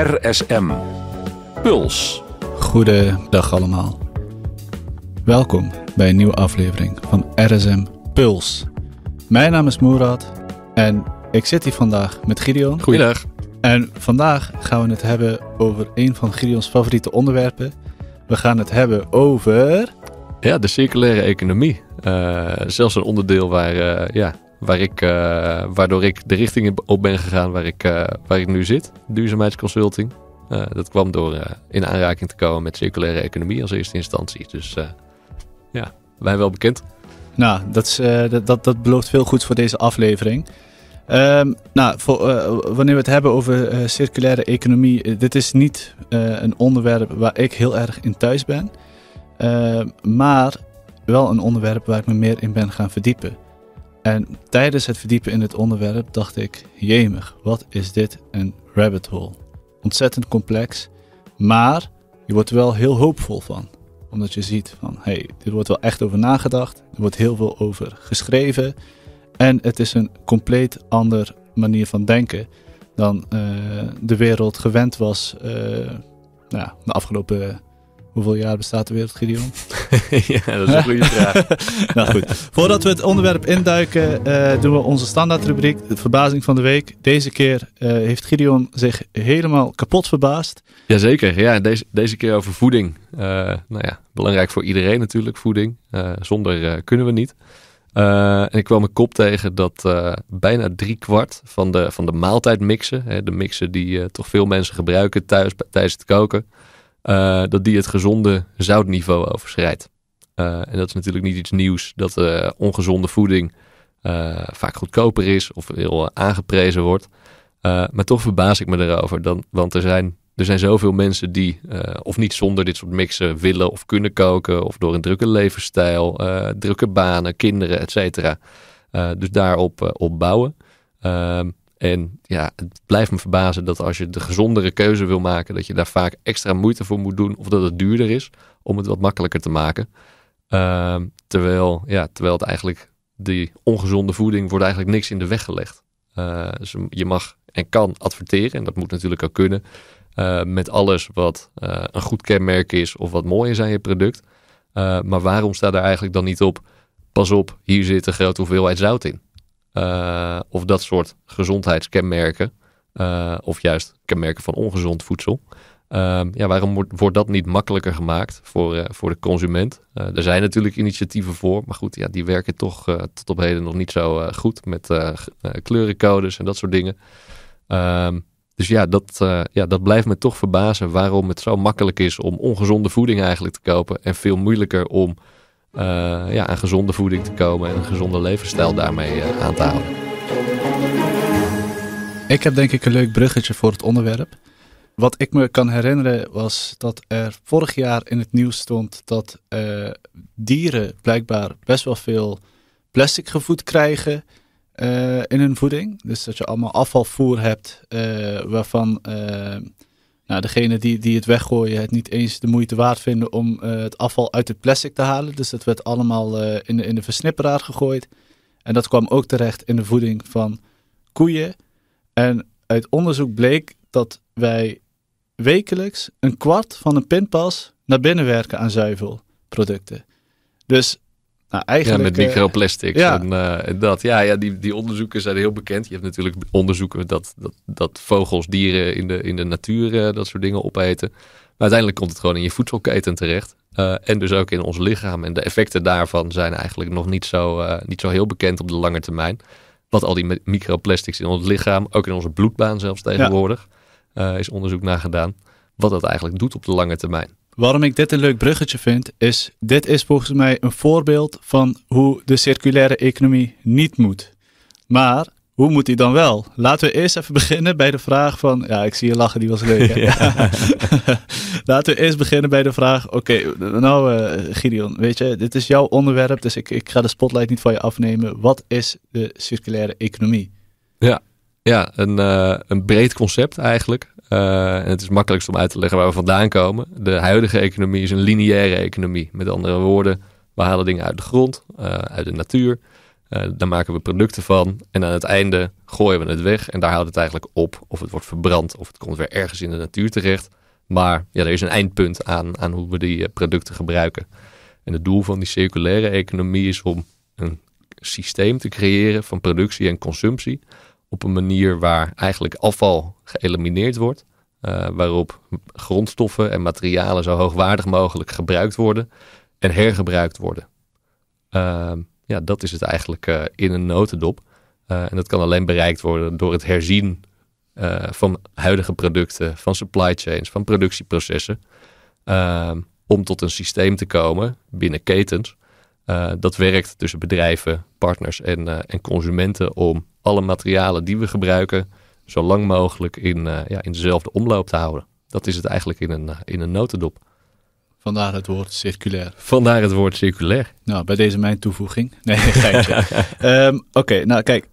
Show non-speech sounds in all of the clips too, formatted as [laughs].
RSM. Puls. Goedendag allemaal. Welkom bij een nieuwe aflevering van RSM Puls. Mijn naam is Moerad en ik zit hier vandaag met Gideon. Goedendag. En vandaag gaan we het hebben over een van Gideons favoriete onderwerpen. We gaan het hebben over. Ja, de circulaire economie. Eh, zelfs een onderdeel waar eh, ja, waar ik, eh, waardoor ik de richting op ben gegaan waar ik, eh, waar ik nu zit, duurzaamheidsconsulting. Eh, dat kwam door in aanraking te komen met circulaire economie als eerste instantie. Dus ja, wij wel bekend. Nou, dat, is, dat, dat, dat, belooft veel goeds voor deze aflevering. Ehm, nou, wanneer we het hebben over circulaire economie, dit is niet een onderwerp waar ik heel erg in thuis ben. Ehm, maar wel een onderwerp waar ik me meer in ben gaan verdiepen. En tijdens het verdiepen in het onderwerp dacht ik: jemig, wat is dit een rabbit hole? Ontzettend complex, maar je wordt er wel heel hoopvol van. Omdat je ziet van, hé, hey, dit wordt wel echt over nagedacht. Er wordt heel veel over geschreven. En het is een compleet andere manier van denken dan eh, de wereld gewend was uh, nou, de afgelopen Hoeveel jaar bestaat de wereld, Gideon? [laughs] ja, dat is een goede vraag. [laughs] nou goed, voordat we het onderwerp induiken, eh, doen we onze standaardrubriek, de verbazing van de week. Deze keer eh, heeft Gideon zich helemaal kapot verbaasd. Jazeker, ja, deze, deze keer over voeding. Eh, nou ja, belangrijk voor iedereen natuurlijk, voeding. zonder kunnen we niet. en ik kwam een kop tegen dat bijna drie kwart van de, van de maaltijdmixen, hè, de mixen die toch veel mensen gebruiken thuis tijdens het koken, eh, dat die het gezonde zoutniveau overschrijdt. Eh, en dat is natuurlijk niet iets nieuws dat eh, ongezonde voeding vaak goedkoper is of heel aangeprezen wordt. maar toch verbaas ik me erover, dan, want er zijn er zijn zoveel mensen die of niet zonder dit soort mixen willen of kunnen koken, of door een drukke levensstijl, drukke banen, kinderen, et cetera. dus daarop opbouwen. Ehm, en ja, het blijft me verbazen dat als je de gezondere keuze wil maken, dat je daar vaak extra moeite voor moet doen of dat het duurder is om het wat makkelijker te maken. Ehm, terwijl, ja, terwijl het eigenlijk die ongezonde voeding wordt eigenlijk niks in de weg gelegd. Eh, dus je mag en kan adverteren, en dat moet natuurlijk ook kunnen, eh, met alles wat eh, een goed kenmerk is of wat mooi is aan je product. maar waarom staat er eigenlijk dan niet op, pas op, hier zit een grote hoeveelheid zout in? Eh, of dat soort gezondheidskenmerken. Eh, of juist kenmerken van ongezond voedsel. Ehm, ja, waarom wordt, wordt, dat niet makkelijker gemaakt voor, eh, voor de consument? er zijn natuurlijk initiatieven voor, maar goed, ja, die werken toch tot op heden nog niet zo goed met kleurencodes en dat soort dingen. Ehm, dus ja dat, ja, dat blijft me toch verbazen waarom het zo makkelijk is om ongezonde voeding eigenlijk te kopen en veel moeilijker om eh, ja, aan gezonde voeding te komen en een gezonde levensstijl daarmee eh, aan te halen. Ik heb denk ik een leuk bruggetje voor het onderwerp. Wat ik me kan herinneren was dat er vorig jaar in het nieuws stond dat eh, dieren blijkbaar best wel veel plastic gevoed krijgen in hun voeding. Dus dat je allemaal afvalvoer hebt waarvan nou, degene die, die het weggooien, het niet eens de moeite waard vinden om eh, het afval uit het plastic te halen. Dus dat werd allemaal eh, in, de, in de versnipperaar gegooid. En dat kwam ook terecht in de voeding van koeien. En uit onderzoek bleek dat wij wekelijks een kwart van een pinpas naar binnen werken aan zuivelproducten. Dus nou, eigenlijk, ja, met eh, microplastics en, eh, dat. Ja, ja die, die onderzoeken zijn heel bekend. Je hebt natuurlijk onderzoeken dat, dat, dat vogels, dieren in de, in de natuur eh, dat soort dingen opeten. Maar uiteindelijk komt het gewoon in je voedselketen terecht. en dus ook in ons lichaam. En de effecten daarvan zijn eigenlijk nog niet zo, niet zo heel bekend op de lange termijn. Wat al die microplastics in ons lichaam, ook in onze bloedbaan zelfs tegenwoordig, is onderzoek naar gedaan. Wat dat eigenlijk doet op de lange termijn. Waarom ik dit een leuk bruggetje vind, is dit is volgens mij een voorbeeld van hoe de circulaire economie niet moet. Maar hoe moet die dan wel? Laten we eerst even beginnen bij de vraag van, ja, ik zie je lachen, die was leuk. [laughs] Ja. [laughs] Laten we eerst beginnen bij de vraag, oké, nou uh, Gideon, weet je, dit is jouw onderwerp, dus ik, ik ga de spotlight niet van je afnemen. Wat is de circulaire economie? Ja, ja, een, eh, een breed concept eigenlijk. Eh, en het is makkelijkst om uit te leggen waar we vandaan komen. De huidige economie is een lineaire economie. Met andere woorden, we halen dingen uit de grond, eh, uit de natuur. daar maken we producten van. En aan het einde gooien we het weg. En daar houdt het eigenlijk op. Of het wordt verbrand, of het komt weer ergens in de natuur terecht. Maar ja, er is een eindpunt aan, aan hoe we die producten gebruiken. En het doel van die circulaire economie is om een systeem te creëren van productie en consumptie op een manier waar eigenlijk afval geëlimineerd wordt. Eh, waarop grondstoffen en materialen zo hoogwaardig mogelijk gebruikt worden en hergebruikt worden. Ehm, ja, dat is het eigenlijk eh, in een notendop. Eh, en dat kan alleen bereikt worden door het herzien van huidige producten, van supply chains, van productieprocessen. Ehm, om tot een systeem te komen binnen ketens eh, dat werkt tussen bedrijven, partners en, eh, en consumenten om alle materialen die we gebruiken zo lang mogelijk in, eh, ja, in dezelfde omloop te houden. Dat is het eigenlijk in een, in een notendop. Vandaar het woord circulair. Vandaar het woord circulair. Nou, bij deze mijn toevoeging. Nee, um, [laughs] Oké, nou kijk,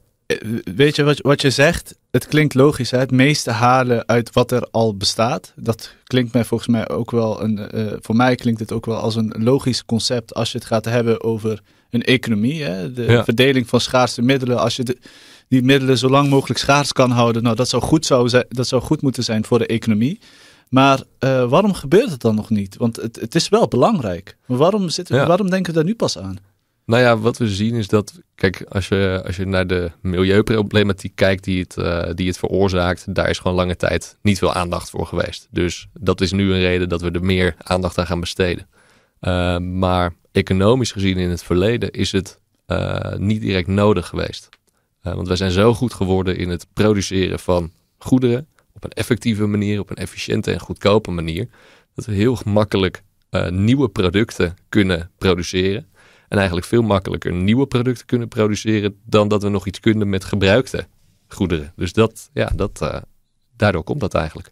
weet je wat, wat je zegt? het klinkt logisch, hè? het meeste halen uit wat er al bestaat. Dat klinkt mij volgens mij ook wel een. Eh, voor mij klinkt het ook wel als een logisch concept als je het gaat hebben over een economie. Hè? De verdeling van schaarse middelen. Als je die middelen zo lang mogelijk schaars kan houden, nou, dat zou goed, zou dat zou goed moeten zijn voor de economie. Maar eh, waarom gebeurt het dan nog niet? Want het, het is wel belangrijk. Maar waarom, zit, waarom denken we daar nu pas aan? Nou ja, wat we zien is dat, kijk, als je, als je naar de milieuproblematiek kijkt die het, eh, die het veroorzaakt, daar is gewoon lange tijd niet veel aandacht voor geweest. Dus dat is nu een reden dat we er meer aandacht aan gaan besteden. Eh, maar economisch gezien in het verleden is het eh, niet direct nodig geweest. want wij zijn zo goed geworden in het produceren van goederen op een effectieve manier, op een efficiënte en goedkope manier, dat we heel gemakkelijk nieuwe producten kunnen produceren en eigenlijk veel makkelijker nieuwe producten kunnen produceren dan dat we nog iets kunnen met gebruikte goederen. Dus dat, ja, dat, eh, daardoor komt dat eigenlijk.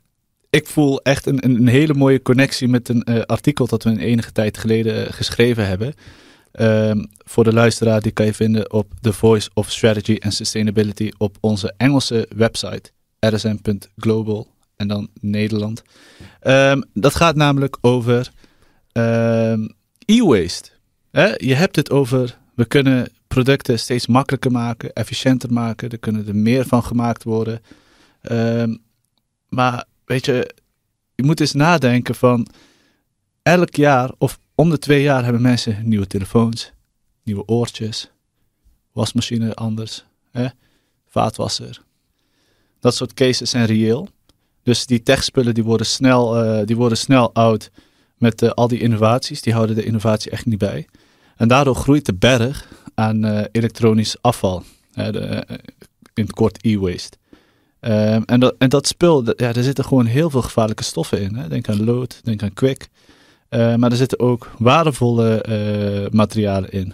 Ik voel echt een, een hele mooie connectie met een eh, artikel dat we een enige tijd geleden eh, geschreven hebben. Ehm, voor de luisteraar, die kan je vinden op The Voice of Strategy and Sustainability op onze Engelse website rsm.global en dan Nederland. Ehm, dat gaat namelijk over ehm, e-waste. Hè? Je hebt het over, we kunnen producten steeds makkelijker maken, efficiënter maken, er kunnen er meer van gemaakt worden. Ehm, maar weet je, je moet eens nadenken van elk jaar of om de twee jaar hebben mensen nieuwe telefoons, nieuwe oortjes, wasmachine anders, hè? vaatwasser. Dat soort cases zijn reëel. Dus die techspullen die worden snel, eh, die worden snel oud met eh, al die innovaties. Die houden de innovatie echt niet bij. En daardoor groeit de berg aan eh, elektronisch afval. Eh, de, eh, in het kort e-waste. Ehm, en, dat, en dat spul, ja, daar zitten gewoon heel veel gevaarlijke stoffen in. Hè. Denk aan lood, denk aan kwik. maar er zitten ook waardevolle materialen in.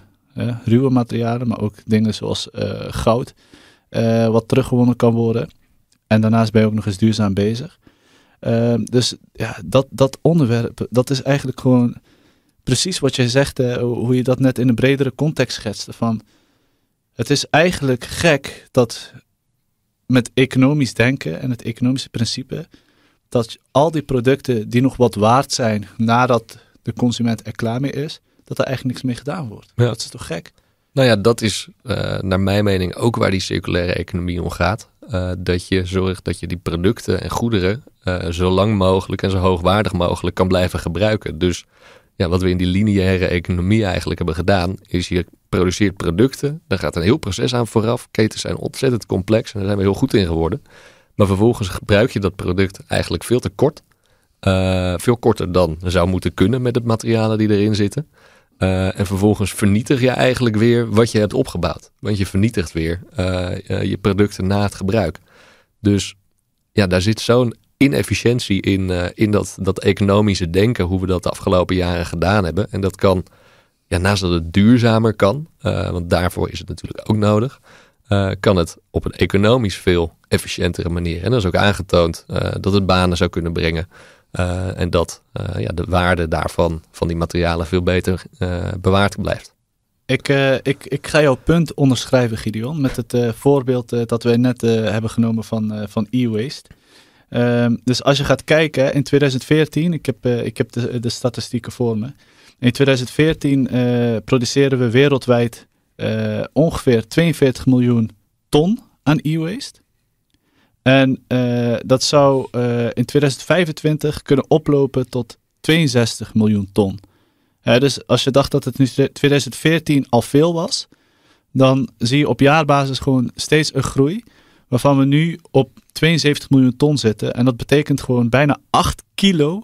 ruwe materialen, maar ook dingen zoals goud, wat teruggewonnen kan worden. En daarnaast ben je ook nog eens duurzaam bezig. Ehm, dus ja, dat, dat onderwerp, dat is eigenlijk gewoon precies wat jij zegt, eh, hoe je dat net in een bredere context schetste. Van, het is eigenlijk gek dat met economisch denken en het economische principe, dat al die producten die nog wat waard zijn nadat de consument er klaar mee is, dat er eigenlijk niks mee gedaan wordt. Ja. Dat is toch gek? Nou ja, dat is eh, naar mijn mening ook waar die circulaire economie om gaat. Eh, dat je zorgt dat je die producten en goederen zo lang mogelijk en zo hoogwaardig mogelijk kan blijven gebruiken. Dus ja, wat we in die lineaire economie eigenlijk hebben gedaan, is je produceert producten, daar gaat een heel proces aan vooraf. Ketens zijn ontzettend complex en daar zijn we heel goed in geworden. Maar vervolgens gebruik je dat product eigenlijk veel te kort. Eh, veel korter dan zou moeten kunnen met de materialen die erin zitten. Eh, en vervolgens vernietig je eigenlijk weer wat je hebt opgebouwd. Want je vernietigt weer eh, je producten na het gebruik. Dus ja, daar zit zo'n inefficiëntie in, uh, in dat, dat economische denken, hoe we dat de afgelopen jaren gedaan hebben. En dat kan, ja, naast dat het duurzamer kan, uh, want daarvoor is het natuurlijk ook nodig, eh, kan het op een economisch veel efficiëntere manier. En dat is ook aangetoond dat het banen zou kunnen brengen. en dat ja, de waarde daarvan, van die materialen, veel beter bewaard blijft. Ik, ik, ik ga jouw punt onderschrijven, Gideon, met het voorbeeld dat we net hebben genomen van, van e-waste. Ehm, dus als je gaat kijken, in 2014, ik heb, eh, ik heb de, de statistieken voor me. In 2014 eh, produceren we wereldwijd eh, ongeveer 42 miljoen ton aan e-waste. En dat zou in 2025 kunnen oplopen tot 62 miljoen ton. dus als je dacht dat het in 2014 al veel was, dan zie je op jaarbasis gewoon steeds een groei waarvan we nu op 72 miljoen ton zitten. En dat betekent gewoon bijna 8 kilo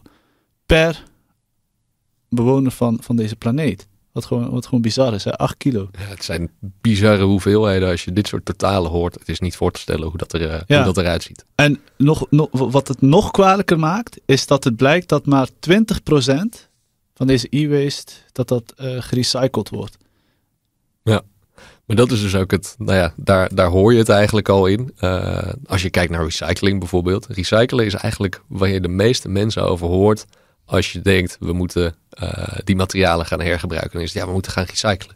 per bewoner van, van deze planeet. Wat gewoon, wat gewoon bizar is, hè? 8 kilo. Ja, het zijn bizarre hoeveelheden als je dit soort totalen hoort. Het is niet voor te stellen hoe dat, er, eh, hoe dat eruit ziet. En nog, nog, wat het nog kwalijker maakt, is dat het blijkt dat maar 20% van deze e-waste dat dat eh, gerecycled wordt. Ja. Maar dat is dus ook het, nou ja, daar, daar hoor je het eigenlijk al in. Eh, als je kijkt naar recycling bijvoorbeeld. Recyclen is eigenlijk waar je de meeste mensen over hoort. Als je denkt, we moeten eh, die materialen gaan hergebruiken. Dan is het, ja, we moeten gaan recyclen.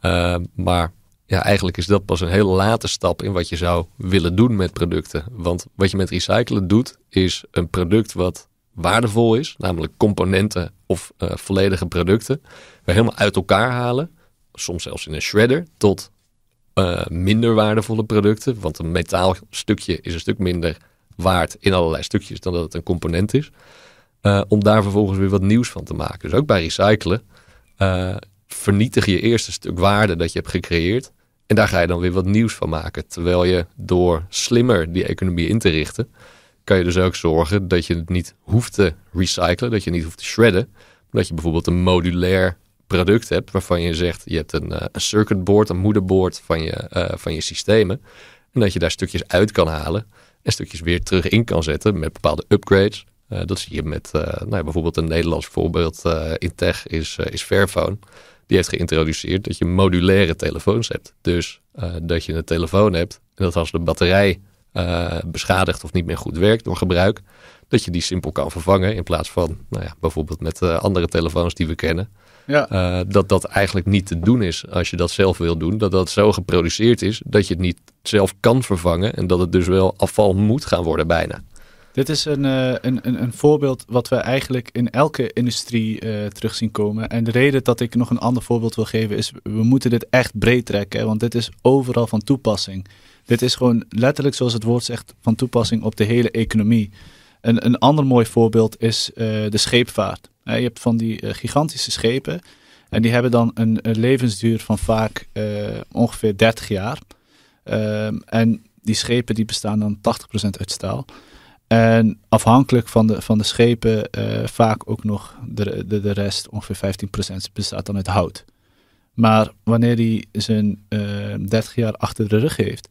Eh, maar ja, eigenlijk is dat pas een hele late stap in wat je zou willen doen met producten. Want wat je met recyclen doet, is een product wat waardevol is. Namelijk componenten of volledige producten. helemaal uit elkaar halen soms zelfs in een shredder, tot eh, minder waardevolle producten. Want een metaalstukje is een stuk minder waard in allerlei stukjes dan dat het een component is. Eh, om daar vervolgens weer wat nieuws van te maken. Dus ook bij recyclen uh, vernietig je eerst een stuk waarde dat je hebt gecreëerd. En daar ga je dan weer wat nieuws van maken. Terwijl je door slimmer die economie in te richten, kan je dus ook zorgen dat je het niet hoeft te recyclen, dat je niet hoeft te shredden. dat je bijvoorbeeld een modulair product hebt waarvan je zegt, je hebt een, eh, een circuitboard, een moederboard van je, eh, van je systemen. En dat je daar stukjes uit kan halen en stukjes weer terug in kan zetten met bepaalde upgrades. Eh, dat zie je met nou ja, bijvoorbeeld een Nederlands voorbeeld in tech is, is Fairphone. Die heeft geïntroduceerd dat je modulaire telefoons hebt. Dus dat je een telefoon hebt en dat als de batterij beschadigd of niet meer goed werkt door gebruik, dat je die simpel kan vervangen in plaats van nou ja, bijvoorbeeld met andere telefoons die we kennen. Ja. Eh, dat dat eigenlijk niet te doen is als je dat zelf wil doen. Dat dat zo geproduceerd is dat je het niet zelf kan vervangen. En dat het dus wel afval moet gaan worden bijna. Dit is een, eh, een, een, een, voorbeeld wat we eigenlijk in elke industrie uh, terug zien komen. En de reden dat ik nog een ander voorbeeld wil geven is, we moeten dit echt breed trekken, want dit is overal van toepassing. Dit is gewoon letterlijk, zoals het woord zegt, van toepassing op de hele economie. Een, een ander mooi voorbeeld is de scheepvaart je hebt van die eh, gigantische schepen. En die hebben dan een, levensduur van vaak eh, ongeveer 30 jaar. Ehm, en die schepen die bestaan dan 80% uit staal. En afhankelijk van de, van de schepen, eh, vaak ook nog de, de, de rest, ongeveer 15% bestaat dan uit hout. Maar wanneer hij zijn 30 ehm, jaar achter de rug heeft,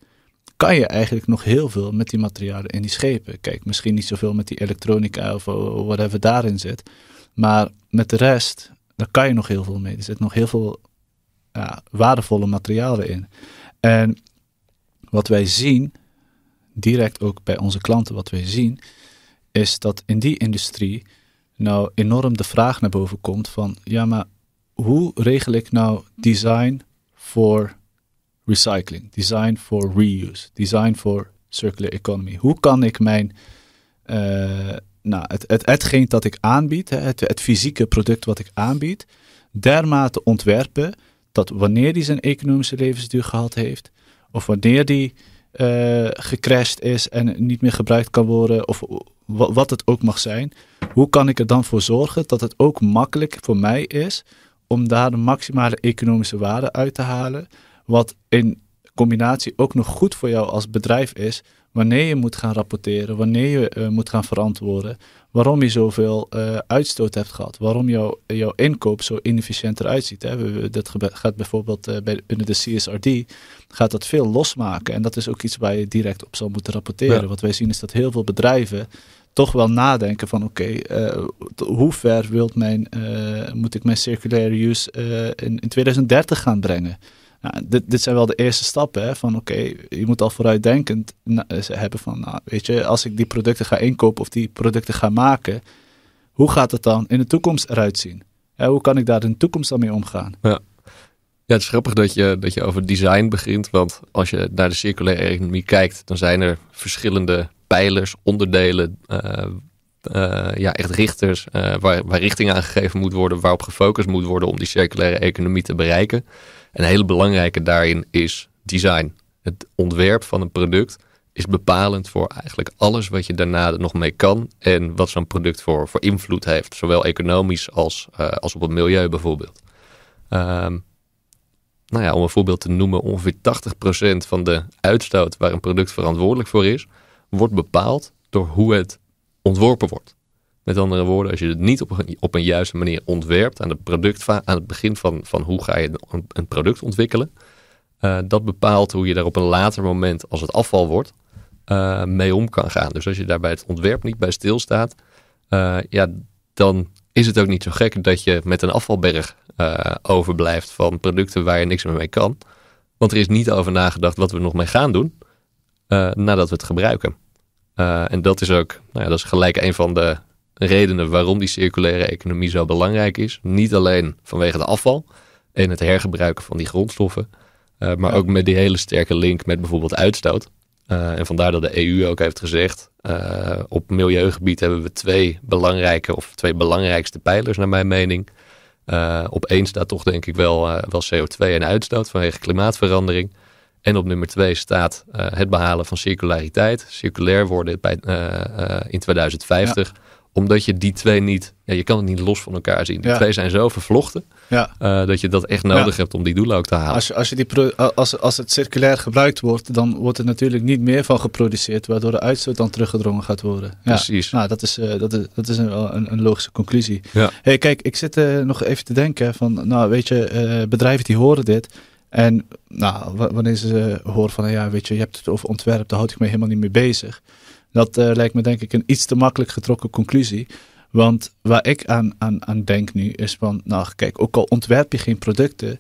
kan je eigenlijk nog heel veel met die materialen in die schepen. Kijk, misschien niet zoveel met die elektronica of whatever daarin zit. Maar met de rest, daar kan je nog heel veel mee. Er zit nog heel veel ja, waardevolle materialen in. En wat wij zien, direct ook bij onze klanten, wat wij zien, is dat in die industrie nou enorm de vraag naar boven komt van, ja, maar hoe regel ik nou design voor recycling, design voor reuse, design voor circular economy? Hoe kan ik mijn eh, nou, het, het, hetgeen dat ik aanbied, het, het fysieke product wat ik aanbied, dermate ontwerpen dat wanneer die zijn economische levensduur gehad heeft, of wanneer die uh, gecrashed is en niet meer gebruikt kan worden, of wat het ook mag zijn, hoe kan ik er dan voor zorgen dat het ook makkelijk voor mij is om daar de maximale economische waarde uit te halen, wat in combinatie ook nog goed voor jou als bedrijf is, wanneer je moet gaan rapporteren, wanneer je eh, moet gaan verantwoorden, waarom je zoveel eh, uitstoot hebt gehad, waarom jouw, jouw inkoop zo inefficiënt eruit ziet. Hè? Dat gaat bijvoorbeeld eh, bij, binnen de CSRD, gaat dat veel losmaken. En dat is ook iets waar je direct op zal moeten rapporteren. Wat wij zien is dat heel veel bedrijven toch wel nadenken van oké, okay, hoe ver wilt mijn, moet ik mijn circulaire use in 2030 gaan brengen? Nou, dit, dit zijn wel de eerste stappen van oké, je moet al vooruitdenkend eh, hebben van, nou, weet je, als ik die producten ga inkopen of die producten ga maken, hoe gaat het dan in de toekomst eruit zien? hoe kan ik daar in de toekomst dan mee omgaan? Ja. Ja, het is grappig dat je, dat je over design begint. Want als je naar de circulaire economie kijkt, dan zijn er verschillende pijlers, onderdelen, eh, eh, ja, echt richters, waar, waar richting aangegeven moet worden, waarop gefocust moet worden om die circulaire economie te bereiken. Een hele belangrijke daarin is design. Het ontwerp van een product is bepalend voor eigenlijk alles wat je daarna nog mee kan. En wat zo'n product voor, voor invloed heeft. Zowel economisch als, eh, als op het milieu bijvoorbeeld. Ehm, nou ja, om een voorbeeld te noemen, ongeveer 80% van de uitstoot waar een product verantwoordelijk voor is, wordt bepaald door hoe het ontworpen wordt. Met andere woorden, als je het niet op een, op een juiste manier ontwerpt aan, de product, aan het begin van, van hoe ga je een, product ontwikkelen, eh, dat bepaalt hoe je daar op een later moment, als het afval wordt, eh, mee om kan gaan. Dus als je daar bij het ontwerp niet bij stilstaat, uh, ja, dan is het ook niet zo gek dat je met een afvalberg overblijft van producten waar je niks meer mee kan. Want er is niet over nagedacht wat we nog mee gaan doen nadat we het gebruiken. en dat is ook, nou ja, dat is gelijk een van de redenen waarom die circulaire economie zo belangrijk is. Niet alleen vanwege de afval en het hergebruiken van die grondstoffen, eh, maar ook met die hele sterke link met bijvoorbeeld uitstoot. Eh, en vandaar dat de EU ook heeft gezegd, eh, op milieugebied hebben we twee belangrijke of twee belangrijkste pijlers naar mijn mening. op één staat toch denk ik wel, wel CO2 en uitstoot vanwege klimaatverandering. En op nummer twee staat het behalen van circulariteit. Circulair worden bij, in 2050 omdat je die twee niet, ja, je kan het niet los van elkaar zien. Die twee zijn zo vervlochten ja. Eh, dat je dat echt nodig hebt om die doelen ook te halen. Als, als, je die als, als het circulair gebruikt wordt, dan wordt er natuurlijk niet meer van geproduceerd, waardoor de uitstoot dan teruggedrongen gaat worden. Precies. Nou, dat is, uh, dat is, dat is een, een, logische conclusie. Hey, kijk, ik zit eh, nog even te denken van, nou weet je, bedrijven die horen dit. En nou, wanneer ze horen van, ja, weet je, je hebt het over ontwerp, daar houd ik me helemaal niet mee bezig. Dat eh, lijkt me denk ik een iets te makkelijk getrokken conclusie. Want waar ik aan, aan, aan denk nu is van, nou kijk, ook al ontwerp je geen producten,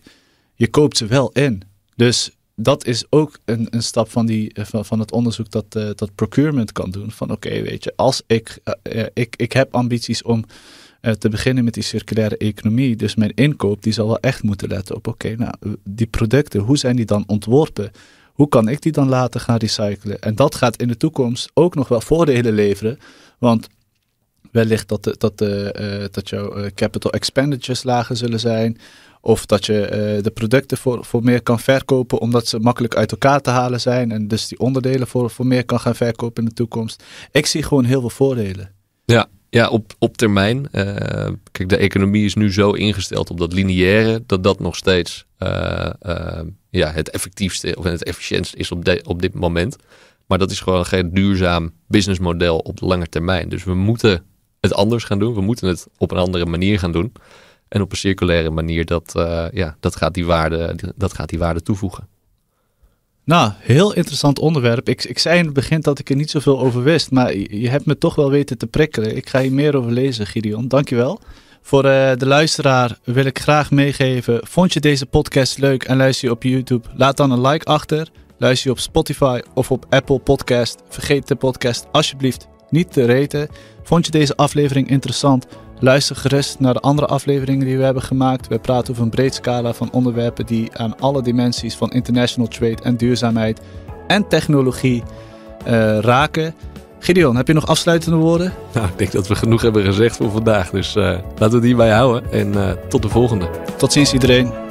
je koopt ze wel in. Dus dat is ook een, een stap van, die, eh, van, van het onderzoek dat, eh, dat procurement kan doen. Van oké, weet je, als ik, ik, ik heb ambities om te beginnen met die circulaire economie. Dus mijn inkoop, die zal wel echt moeten letten op oké, nou, die producten, hoe zijn die dan ontworpen? Hoe kan ik die dan later gaan recyclen? En dat gaat in de toekomst ook nog wel voordelen leveren. Want wellicht dat, de, dat, eh, dat jouw eh, capital expenditures lager zullen zijn. Of dat je eh, de producten voor, voor meer kan verkopen omdat ze makkelijk uit elkaar te halen zijn. En dus die onderdelen voor, voor meer kan gaan verkopen in de toekomst. Ik zie gewoon heel veel voordelen. Ja, ja, op, op termijn. Eh, kijk, de economie is nu zo ingesteld op dat lineaire, dat dat nog steeds eh, eh, ja, het effectiefste of het efficiëntste is op, de, op dit moment. Maar dat is gewoon geen duurzaam businessmodel op de lange termijn. Dus we moeten het anders gaan doen. We moeten het op een andere manier gaan doen. En op een circulaire manier, dat, ja, dat, gaat, die waarde, dat gaat die waarde toevoegen. Nou, heel interessant onderwerp. Ik, ik zei in het begin dat ik er niet zoveel over wist, maar je hebt me toch wel weten te prikkelen. Ik ga hier meer over lezen, Gideon. Dankjewel. Voor eh, de luisteraar wil ik graag meegeven, vond je deze podcast leuk en luister je op YouTube? Laat dan een like achter. Luister je op Spotify of op Apple Podcast? Vergeet de podcast alsjeblieft niet te reten. Vond je deze aflevering interessant? Luister gerust naar de andere afleveringen die we hebben gemaakt. We praten over een breed scala van onderwerpen die aan alle dimensies van international trade en duurzaamheid en technologie eh, raken. Gideon, heb je nog afsluitende woorden? [laughs] Nou, ik denk dat we genoeg hebben gezegd voor vandaag. Dus eh, laten we het hierbij houden en eh, tot de volgende. Tot ziens iedereen.